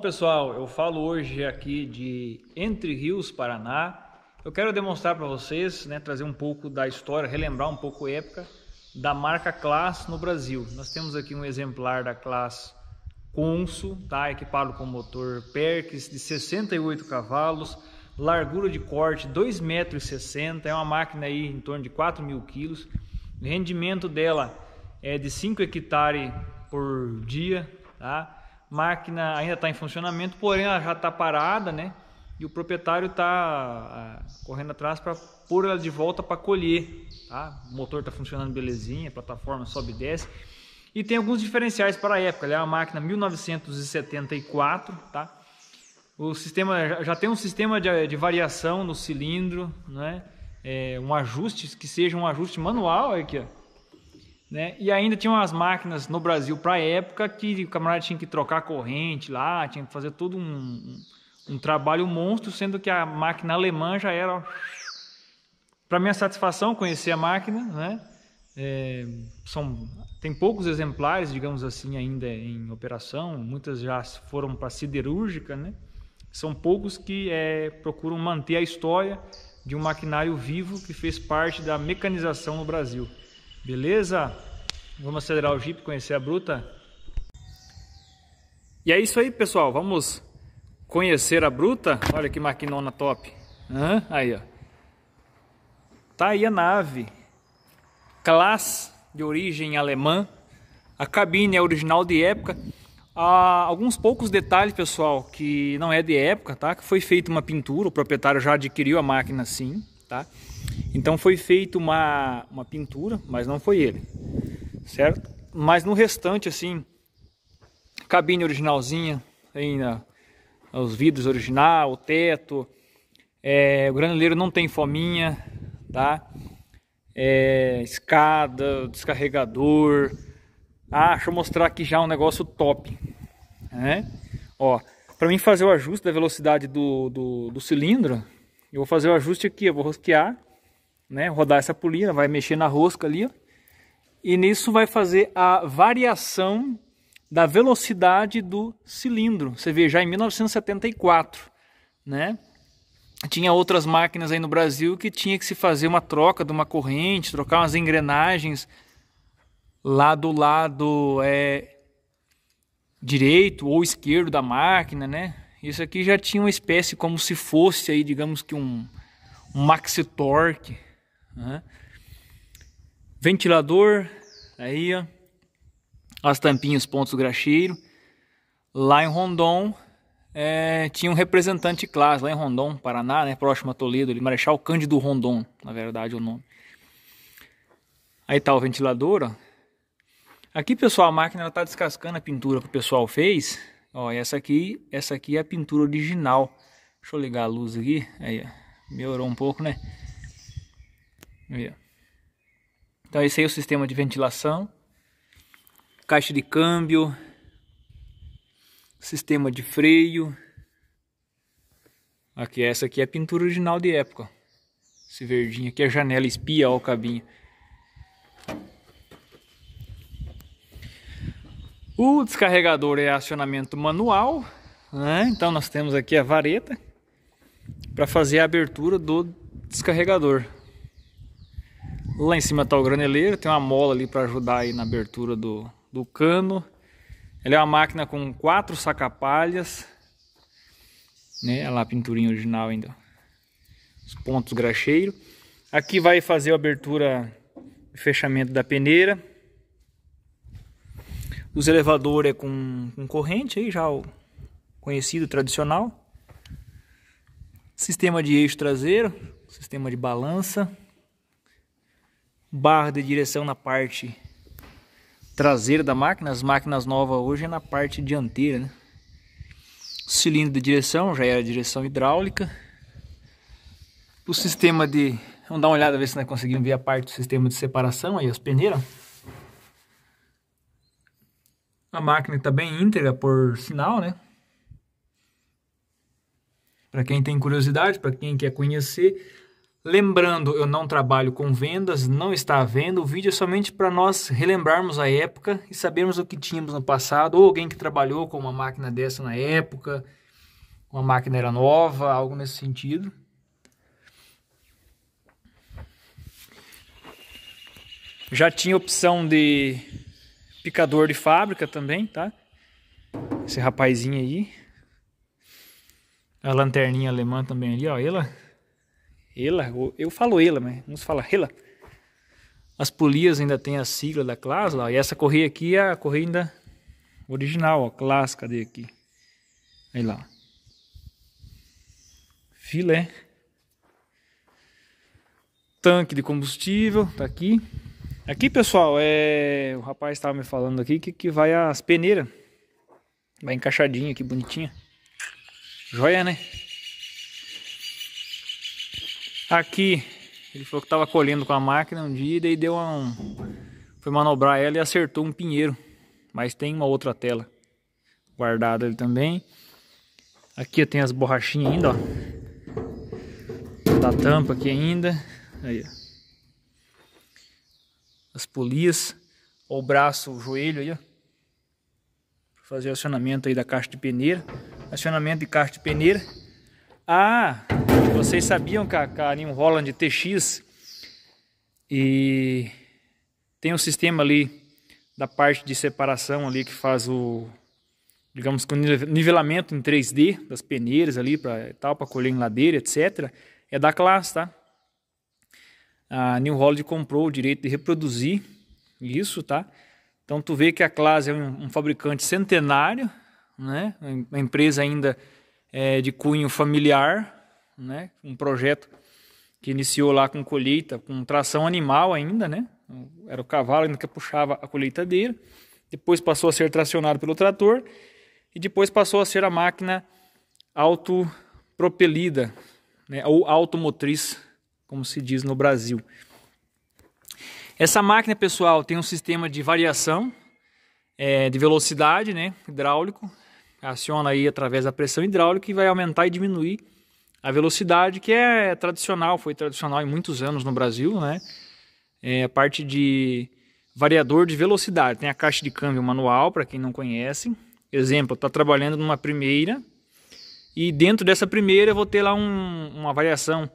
Bom, pessoal, eu falo hoje aqui de Entre Rios, Paraná. Eu quero demonstrar para vocês, né, trazer um pouco da história, relembrar um pouco a época da marca Class no Brasil. Nós temos aqui um exemplar da Class Consul, tá, equipado com motor Perkins de 68 cavalos, largura de corte 2,60 metros, é uma máquina aí em torno de 4 mil quilos. O rendimento dela é de 5 hectares por dia, tá? máquina ainda está em funcionamento, porém ela já está parada, né? E o proprietário está ah, correndo atrás para pôr ela de volta para colher. Tá? O motor está funcionando belezinha, plataforma sobe e desce. E tem alguns diferenciais para a época. Ela é uma máquina 1974, tá? O sistema já tem um sistema de, de variação no cilindro, né? É, um ajuste que seja um ajuste manual aqui, ó né? E ainda tinha umas máquinas no Brasil para época que o camarada tinha que trocar corrente lá, tinha que fazer todo um, um, trabalho monstro, sendo que a máquina alemã já era. Para minha satisfação, conhecer a máquina, né? É, são, tem poucos exemplares, digamos assim, ainda em operação, muitas já foram para siderúrgica, né? São poucos que é, procuram manter a história de um maquinário vivo que fez parte da mecanização no Brasil. Beleza? Vamos acelerar o Jeep, conhecer a Bruta? E é isso aí, pessoal. Vamos conhecer a Bruta? Olha que maquinona top. Uhum, aí, ó. Tá aí a nave. Class, de origem alemã. A cabine é original de época. Há alguns poucos detalhes, pessoal, que não é de época, tá? Que foi feita uma pintura, o proprietário já adquiriu a máquina sim, tá? Então foi feito uma, uma pintura, mas não foi ele, certo? Mas no restante, assim, cabine originalzinha, ainda os vidros original, o teto, é, o graneleiro não tem fominha, tá? É, escada, descarregador. Ah, deixa eu mostrar aqui já um negócio top, né? Ó, para mim fazer o ajuste da velocidade do, do, do cilindro, eu vou fazer o ajuste aqui, eu vou rosquear né? Rodar essa polina, vai mexer na rosca ali, ó, e nisso vai fazer a variação da velocidade do cilindro. Você vê já em 1974, né? Tinha outras máquinas aí no Brasil que tinha que se fazer uma troca de uma corrente, trocar umas engrenagens lá do lado é, direito ou esquerdo da máquina, né? Isso aqui já tinha uma espécie como se fosse aí, digamos que um, um maxi torque, Ventilador, aí ó, as tampinhas, pontos graxeiro. Lá em Rondon, é, tinha um representante de classe, lá em Rondon, Paraná, né, próximo a Toledo, ali, Marechal Cândido Rondon, na verdade é o nome. Aí tá o ventilador, ó. Aqui, pessoal, a máquina tá descascando a pintura que o pessoal fez. Ó, essa aqui, essa aqui é a pintura original. Deixa eu ligar a luz aqui. Aí, ó. Melhorou um pouco, né? Yeah. Então esse aí é o sistema de ventilação, caixa de câmbio, sistema de freio. Aqui essa aqui é pintura original de época. Esse verdinho aqui é janela espia, ao o cabinho. O descarregador é acionamento manual, né? Então nós temos aqui a vareta para fazer a abertura do descarregador. Lá em cima está o graneleiro, tem uma mola ali para ajudar aí na abertura do, do cano. Ela é uma máquina com quatro sacapalhas, né? Olha é lá a pinturinha original ainda. Os pontos graxeiro. Aqui vai fazer a abertura e fechamento da peneira. Os elevadores é com, com corrente aí, já o conhecido, tradicional. Sistema de eixo traseiro, sistema de balança barra de direção na parte traseira da máquina. As máquinas novas hoje é na parte dianteira, né? Cilindro de direção, já era direção hidráulica. O sistema de... Vamos dar uma olhada, ver se nós conseguimos ver a parte do sistema de separação, aí as peneiras. A máquina está bem íntegra, por sinal, né? Para quem tem curiosidade, para quem quer conhecer, Lembrando, eu não trabalho com vendas, não está à venda. O vídeo é somente para nós relembrarmos a época e sabermos o que tínhamos no passado, ou alguém que trabalhou com uma máquina dessa na época, uma máquina era nova, algo nesse sentido. Já tinha opção de picador de fábrica também, tá? Esse rapazinho aí. A lanterninha alemã também ali, ó, ela ela, eu falo ela, mas vamos falar ela. As polias ainda tem a sigla da classe lá, e essa correia aqui é a correia ainda original, ó, clássica cadê aqui? Aí lá. Filé. Tanque de combustível, tá aqui. Aqui, pessoal, é o rapaz estava me falando aqui que, que vai as peneiras. Vai encaixadinha aqui, bonitinha. Joia, né? Aqui, ele falou que estava colhendo com a máquina um dia e daí deu um... Foi manobrar ela e acertou um pinheiro. Mas tem uma outra tela guardada ali também. Aqui tem as borrachinhas ainda, ó. Da tampa aqui ainda. Aí, ó. As polias. Ó, o braço, o joelho aí, ó. fazer acionamento aí da caixa de peneira. Acionamento de caixa de peneira. Ah, vocês sabiam que a, a New Holland TX e tem um sistema ali da parte de separação ali que faz o digamos nivelamento em 3D das peneiras ali para tal para colher em ladeira, etc. É da classe, tá? A New Holland comprou o direito de reproduzir isso, tá? Então tu vê que a classe é um, um fabricante centenário, né? Uma empresa ainda é, de cunho familiar, né? Um projeto que iniciou lá com colheita, com tração animal ainda, né? Era o cavalo ainda que puxava a dele. Depois passou a ser tracionado pelo trator e depois passou a ser a máquina autopropelida, né? Ou automotriz, como se diz no Brasil. Essa máquina, pessoal, tem um sistema de variação é, de velocidade, né? Hidráulico, Aciona aí através da pressão hidráulica e vai aumentar e diminuir a velocidade, que é tradicional, foi tradicional em muitos anos no Brasil, né? É a parte de variador de velocidade. Tem a caixa de câmbio manual, para quem não conhece. Exemplo, está trabalhando numa primeira e dentro dessa primeira eu vou ter lá um, uma variação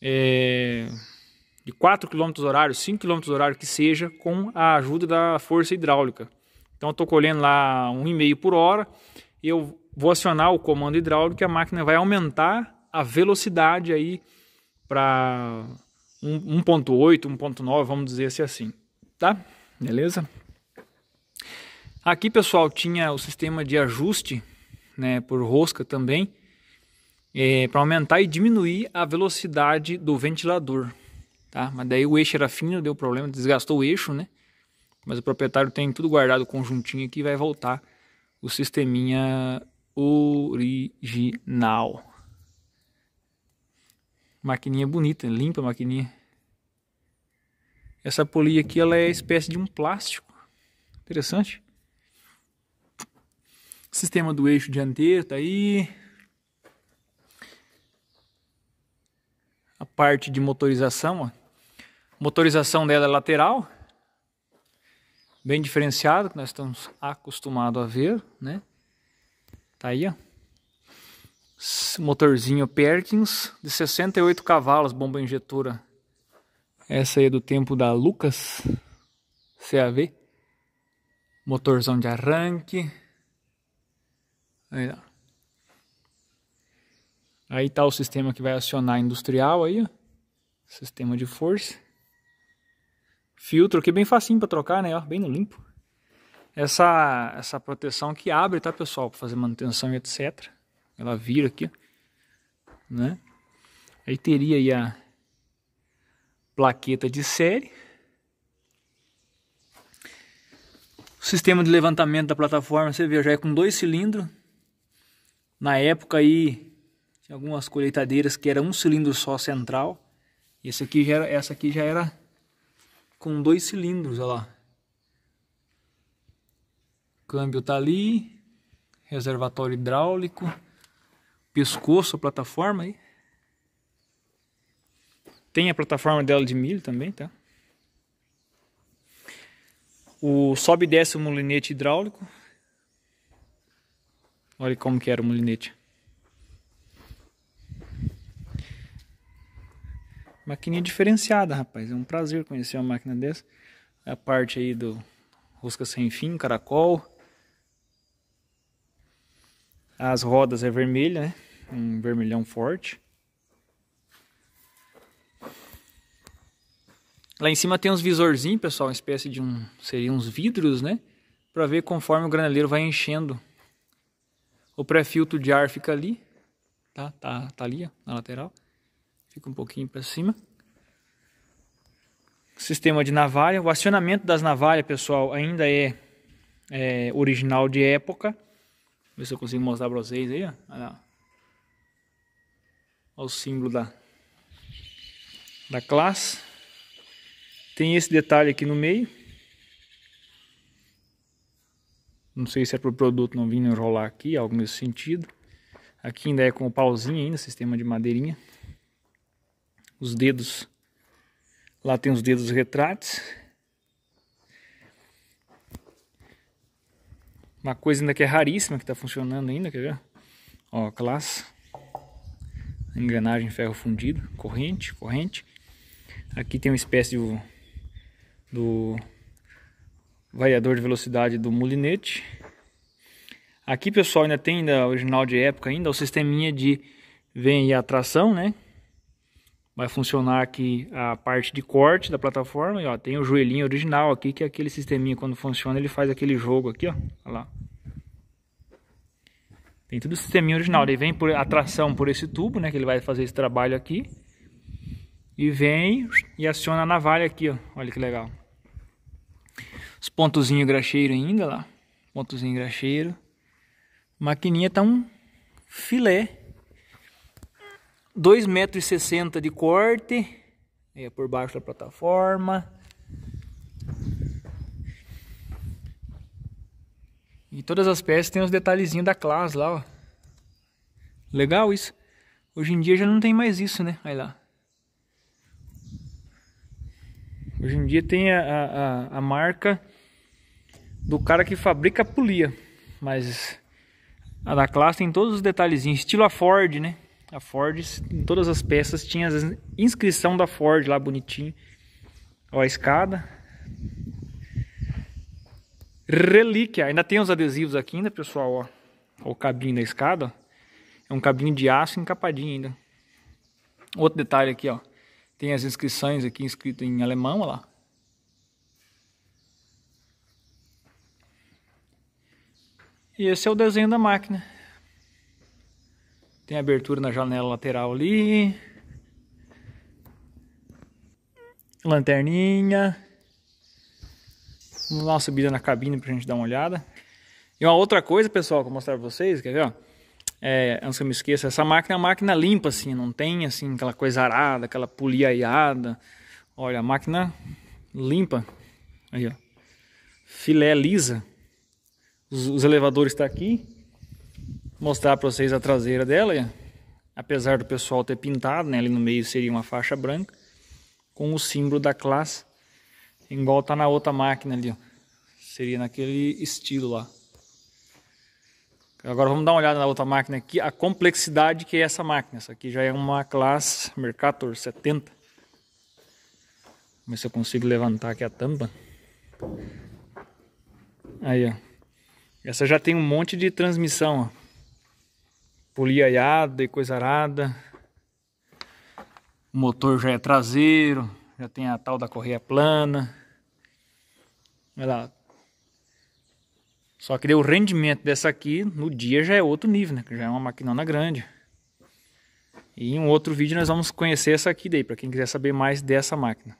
é, de 4 km horário, 5 km horário que seja, com a ajuda da força hidráulica. Então eu estou colhendo lá 1,5 por hora, eu vou acionar o comando hidráulico e a máquina vai aumentar a velocidade aí para 1.8, 1.9, vamos dizer se assim, assim, tá? Beleza? Aqui, pessoal, tinha o sistema de ajuste, né, por rosca também, é, para aumentar e diminuir a velocidade do ventilador, tá? Mas daí o eixo era fino, deu problema, desgastou o eixo, né? mas o proprietário tem tudo guardado conjuntinho aqui e vai voltar o sisteminha original. Maquininha bonita, limpa a maquininha. Essa polia aqui ela é espécie de um plástico. Interessante. Sistema do eixo dianteiro tá aí. A parte de motorização, ó. Motorização dela é lateral bem diferenciado que nós estamos acostumados a ver, né? Tá aí, ó. Motorzinho Perkins de 68 cavalos, bomba injetora. Essa aí é do tempo da Lucas CAV. Motorzão de arranque. Aí, ó. Aí tá o sistema que vai acionar industrial aí, ó. Sistema de força filtro aqui bem facinho para trocar, né? Ó, bem no limpo. Essa, essa proteção que abre, tá, pessoal? Para fazer manutenção e etc. Ela vira aqui, né? Aí teria aí a plaqueta de série. O sistema de levantamento da plataforma, você vê, já é com dois cilindros. Na época aí, tinha algumas colheitadeiras que era um cilindro só central. E esse aqui já era, essa aqui já era com dois cilindros, olha lá. O câmbio tá ali, reservatório hidráulico, pescoço, a plataforma aí. Tem a plataforma dela de milho também, tá? O sobe e desce o molinete hidráulico. Olha como que era o molinete. Maquininha diferenciada, rapaz. É um prazer conhecer uma máquina dessa. É a parte aí do rosca sem fim, caracol. As rodas é vermelha, né? Um vermelhão forte. Lá em cima tem uns visorzinhos, pessoal, uma espécie de um, seriam uns vidros, né? Para ver conforme o graneleiro vai enchendo. O pré-filtro de ar fica ali, tá? Tá, tá ali, ó, na lateral. Fica um pouquinho para cima. Sistema de navalha. O acionamento das navalhas, pessoal, ainda é, é original de época. Vou ver se eu consigo mostrar para vocês aí. Ó. Olha, Olha o símbolo da, da classe. Tem esse detalhe aqui no meio. Não sei se é para o produto não vir enrolar aqui, algo nesse sentido. Aqui ainda é com o pauzinho ainda, sistema de madeirinha os dedos. Lá tem os dedos retratos. Uma coisa ainda que é raríssima que está funcionando ainda, quer ver? Ó, classe. Engrenagem ferro fundido, corrente, corrente. Aqui tem uma espécie de, do variador de velocidade do mulinete. Aqui, pessoal, ainda tem ainda original de época ainda o sisteminha de vem a tração, né? vai funcionar aqui a parte de corte da plataforma. E, ó, tem o joelhinho original aqui, que é aquele sisteminha quando funciona, ele faz aquele jogo aqui, ó. Olha lá. Tem tudo o sisteminha original. Ele vem por atração por esse tubo, né? Que ele vai fazer esse trabalho aqui. E vem e aciona a navalha aqui, ó. Olha que legal. Os pontozinhos graxeiro ainda, lá. Pontozinho graxeiro. maquininha tá um filé 2,60 metros de corte, é, por baixo da plataforma. E todas as peças tem os detalhezinhos da classe lá, ó. Legal isso. Hoje em dia já não tem mais isso, né? Olha lá. Hoje em dia tem a, a, a marca do cara que fabrica a polia. Mas a da classe tem todos os detalhezinhos. Estilo a Ford, né? A Ford, em todas as peças, tinha a inscrição da Ford lá bonitinho. Ó, a escada. Relíquia. Ainda tem os adesivos aqui ainda, pessoal, ó. ó o cabinho da escada, ó. É um cabinho de aço encapadinho ainda. Outro detalhe aqui, ó. Tem as inscrições aqui, escrito em alemão, ó lá. E esse é o desenho da máquina. Tem abertura na janela lateral ali. Lanterninha. Vamos dar uma subida na cabine pra gente dar uma olhada. E uma outra coisa, pessoal, que eu vou mostrar pra vocês, quer ver, ó? É, antes que eu me esqueça, essa máquina é uma máquina limpa, assim, não tem, assim, aquela coisa arada, aquela poliaiada. Olha, a máquina limpa. Aí, ó. Filé lisa. Os, os elevadores estão tá aqui mostrar para vocês a traseira dela. É, apesar do pessoal ter pintado, né, ali no meio seria uma faixa branca com o símbolo da classe, igual tá na outra máquina ali, ó. Seria naquele estilo lá. Agora vamos dar uma olhada na outra máquina aqui, a complexidade que é essa máquina. Essa aqui já é uma classe Mercator 70. Vamos ver se eu consigo levantar aqui a tampa. Aí, ó. Essa já tem um monte de transmissão, ó poli aiada e coisa arada. O motor já é traseiro, já tem a tal da correia plana. Olha lá. Só que o rendimento dessa aqui no dia já é outro nível, né? Já é uma maquinona grande. E em um outro vídeo nós vamos conhecer essa aqui daí, para quem quiser saber mais dessa máquina.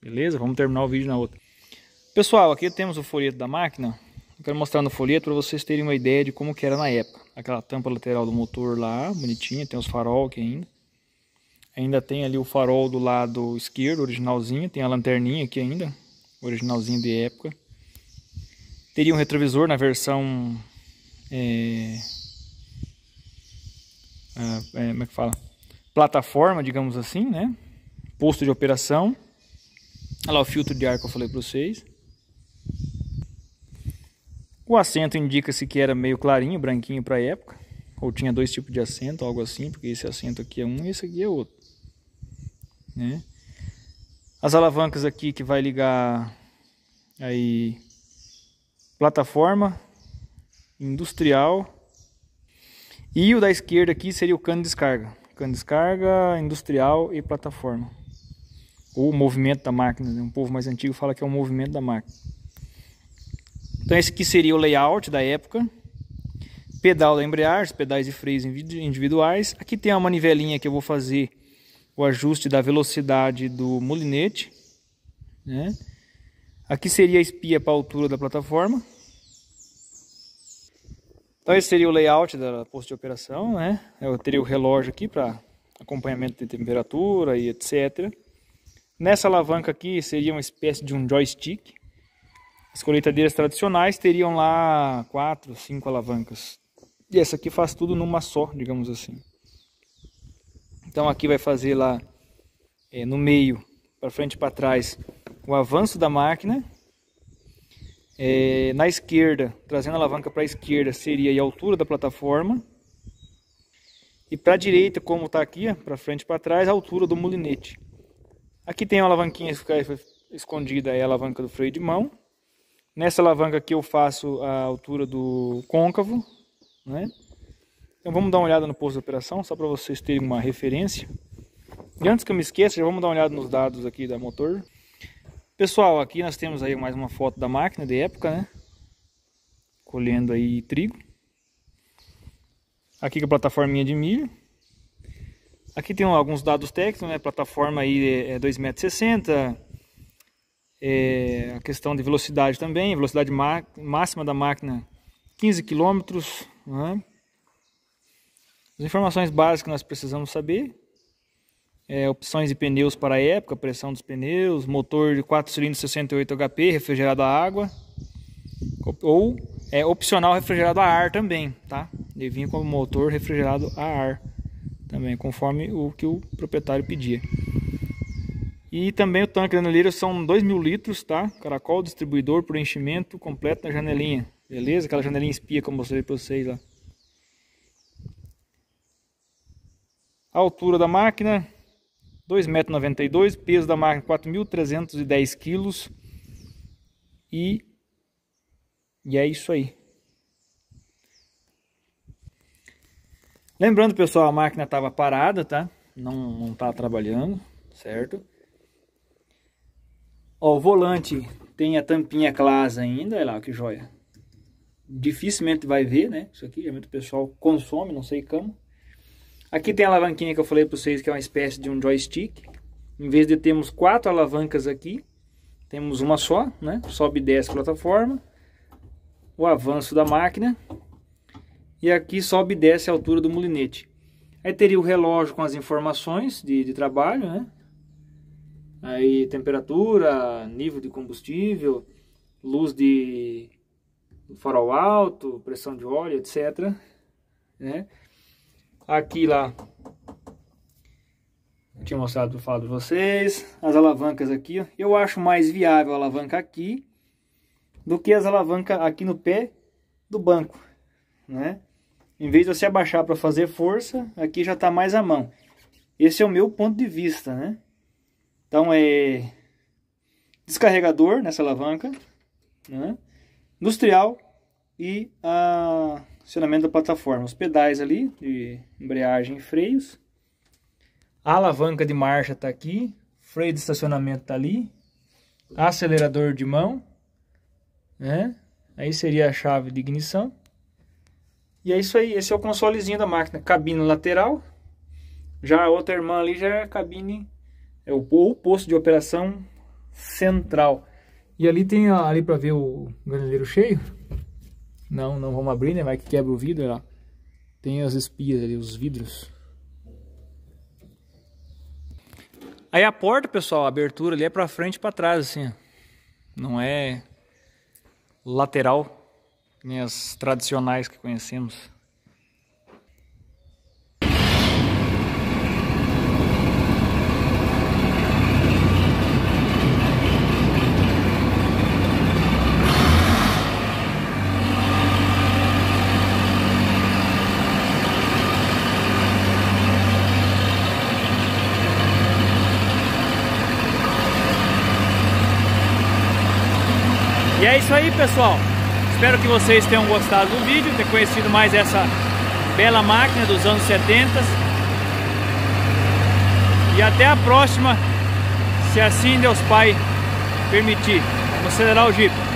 Beleza? Vamos terminar o vídeo na outra. Pessoal, aqui temos o folheto da máquina. Eu quero mostrar no folheto para vocês terem uma ideia de como que era na época aquela tampa lateral do motor lá, bonitinha, tem os farol aqui ainda. Ainda tem ali o farol do lado esquerdo, originalzinho, tem a lanterninha aqui ainda, originalzinho de época. Teria um retrovisor na versão... É, é, é como é que fala? Plataforma, digamos assim, né? Posto de operação. Olha lá o filtro de ar que eu falei para vocês. O assento indica-se que era meio clarinho, branquinho para a época, ou tinha dois tipos de assento, algo assim, porque esse assento aqui é um e esse aqui é outro. Né? As alavancas aqui que vai ligar aí plataforma industrial e o da esquerda aqui seria o cano de descarga, cano de descarga industrial e plataforma ou o movimento da máquina. Né? Um povo mais antigo fala que é o movimento da máquina. Então esse aqui seria o layout da época. Pedal da embreagem, pedais e freios individuais. Aqui tem uma manivelinha que eu vou fazer o ajuste da velocidade do molinete. Né? Aqui seria a espia para a altura da plataforma. Então esse seria o layout da posto de operação, né? Eu teria o relógio aqui para acompanhamento de temperatura e etc. Nessa alavanca aqui seria uma espécie de um joystick, as colheitadeiras tradicionais teriam lá quatro, cinco alavancas. E essa aqui faz tudo numa só, digamos assim. Então aqui vai fazer lá é, no meio, para frente e para trás, o avanço da máquina. É, na esquerda, trazendo a alavanca para a esquerda, seria a altura da plataforma. E para a direita, como está aqui, para frente e para trás, a altura do mulinete. Aqui tem uma alavanquinha escondida, é a alavanca do freio de mão. Nessa alavanca aqui eu faço a altura do côncavo, né? Então vamos dar uma olhada no posto de operação, só para vocês terem uma referência. E antes que eu me esqueça, já vamos dar uma olhada nos dados aqui da motor. Pessoal, aqui nós temos aí mais uma foto da máquina de época, né? Colhendo aí trigo. Aqui com a plataforminha de milho. Aqui tem alguns dados técnicos, né? Plataforma aí é 2,60 metros, é, a questão de velocidade também, velocidade máxima da máquina 15 km. Né? As informações básicas que nós precisamos saber, é, opções de pneus para a época, pressão dos pneus, motor de 4 cilindros 68 HP, refrigerado a água, ou é opcional refrigerado a ar também, tá? Ele vinha com motor refrigerado a ar também, conforme o que o proprietário pedia. E também o tanque granulheiro são 2 mil litros, tá? Caracol, distribuidor, preenchimento enchimento completo na janelinha. Beleza? Aquela janelinha espia que eu mostrei para vocês lá. A altura da máquina, 2,92 m. Peso da máquina, 4.310 kg. E, e é isso aí. Lembrando, pessoal, a máquina estava parada, tá? Não, não tá trabalhando, certo? Ó, o volante tem a tampinha clasa ainda, olha lá que joia. Dificilmente vai ver, né? Isso aqui, geralmente o pessoal consome, não sei como. Aqui tem a alavanquinha que eu falei para vocês que é uma espécie de um joystick. Em vez de termos quatro alavancas aqui, temos uma só, né? Sobe e desce plataforma. O avanço da máquina. E aqui sobe e desce a altura do mulinete. Aí teria o relógio com as informações de, de trabalho, né? aí temperatura, nível de combustível, luz de farol alto, pressão de óleo, etc. Né? Aqui lá tinha mostrado para falar de vocês as alavancas aqui. Ó. Eu acho mais viável a alavanca aqui do que as alavancas aqui no pé do banco, né? Em vez de você abaixar para fazer força, aqui já está mais a mão. Esse é o meu ponto de vista, né? Então é descarregador nessa alavanca, né? industrial e acionamento da plataforma. Os pedais ali de embreagem e freios. A alavanca de marcha está aqui, freio de estacionamento está ali, acelerador de mão, né? Aí seria a chave de ignição. E é isso aí, esse é o consolezinho da máquina. Cabine lateral. Já a outra irmã ali já é a cabine é o, o posto de operação central. E ali tem a, ali para ver o grandeiro cheio. Não, não vamos abrir, né? Vai que quebra o vidro lá. Tem as espias ali, os vidros. Aí a porta, pessoal, a abertura ali é para frente e para trás assim. Não é lateral, nem as tradicionais que conhecemos. E é isso aí, pessoal. Espero que vocês tenham gostado do vídeo, ter conhecido mais essa bela máquina dos anos 70. E até a próxima, se assim Deus Pai permitir. Vamos acelerar o Jeep.